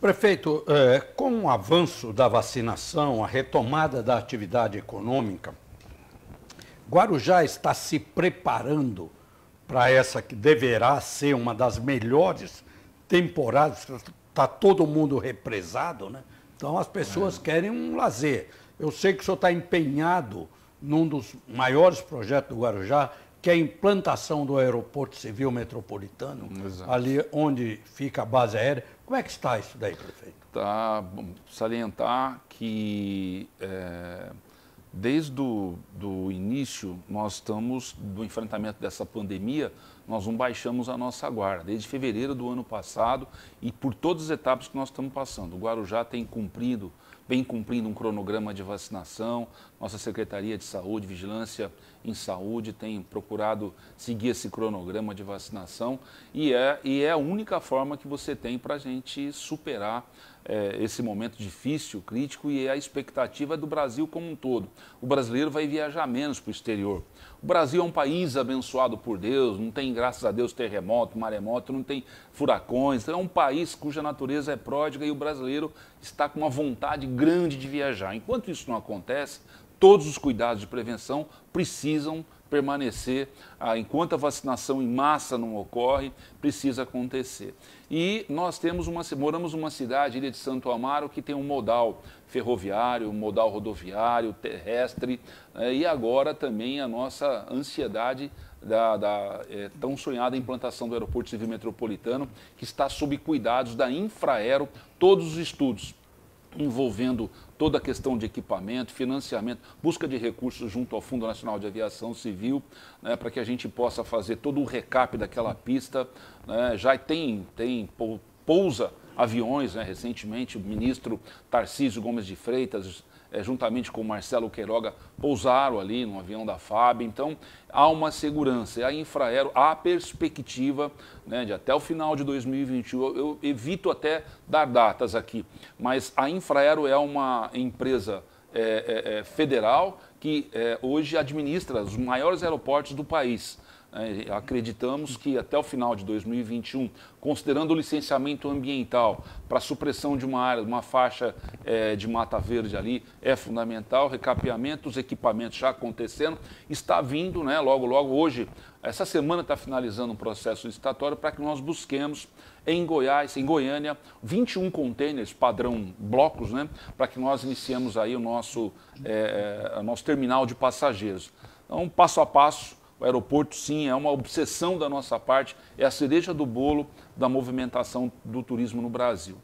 Prefeito, é, com o avanço da vacinação, a retomada da atividade econômica, Guarujá está se preparando para essa que deverá ser uma das melhores temporadas. Está todo mundo represado, né? Então as pessoas é. querem um lazer. Eu sei que o senhor está empenhado num dos maiores projetos do Guarujá, que é a implantação do aeroporto civil metropolitano, Exato. ali onde fica a base aérea. Como é que está isso daí, prefeito? Está salientar que é, Desde o do início, nós estamos, do enfrentamento dessa pandemia, nós não baixamos a nossa guarda. Desde fevereiro do ano passado e por todas as etapas que nós estamos passando. O Guarujá tem cumprido, vem cumprindo um cronograma de vacinação, nossa Secretaria de Saúde, Vigilância em Saúde, tem procurado seguir esse cronograma de vacinação e é, e é a única forma que você tem para a gente superar é, esse momento difícil, crítico e é a expectativa do Brasil como um todo o brasileiro vai viajar menos para o exterior. O Brasil é um país abençoado por Deus, não tem, graças a Deus, terremoto, maremoto, não tem furacões. Então, é um país cuja natureza é pródiga e o brasileiro está com uma vontade grande de viajar. Enquanto isso não acontece, todos os cuidados de prevenção precisam ser permanecer, ah, enquanto a vacinação em massa não ocorre, precisa acontecer. E nós temos uma, moramos numa cidade, Ilha de Santo Amaro, que tem um modal ferroviário, um modal rodoviário, terrestre, né, e agora também a nossa ansiedade da, da é, tão sonhada implantação do aeroporto civil metropolitano, que está sob cuidados da Infraero, todos os estudos envolvendo toda a questão de equipamento, financiamento, busca de recursos junto ao Fundo Nacional de Aviação Civil, né, para que a gente possa fazer todo o recap daquela pista. Né, já tem, tem pousa aviões, né, recentemente o ministro Tarcísio Gomes de Freitas é, juntamente com Marcelo Queiroga, pousaram ali no avião da FAB. Então, há uma segurança. A Infraero, há a perspectiva né, de até o final de 2021. Eu, eu evito até dar datas aqui, mas a Infraero é uma empresa é, é, é federal que é, hoje administra os maiores aeroportos do país. Né, acreditamos que até o final de 2021, considerando o licenciamento ambiental para a supressão de uma área, uma faixa é, de mata verde ali, é fundamental. Recapeamento, os equipamentos já acontecendo, está vindo, né? Logo, logo, hoje, essa semana está finalizando um processo licitatório para que nós busquemos em Goiás, em Goiânia, 21 contêineres padrão blocos, né? Para que nós iniciemos aí o nosso, é, é nosso terminal de passageiros. Então, passo a passo o aeroporto, sim, é uma obsessão da nossa parte, é a cereja do bolo da movimentação do turismo no Brasil.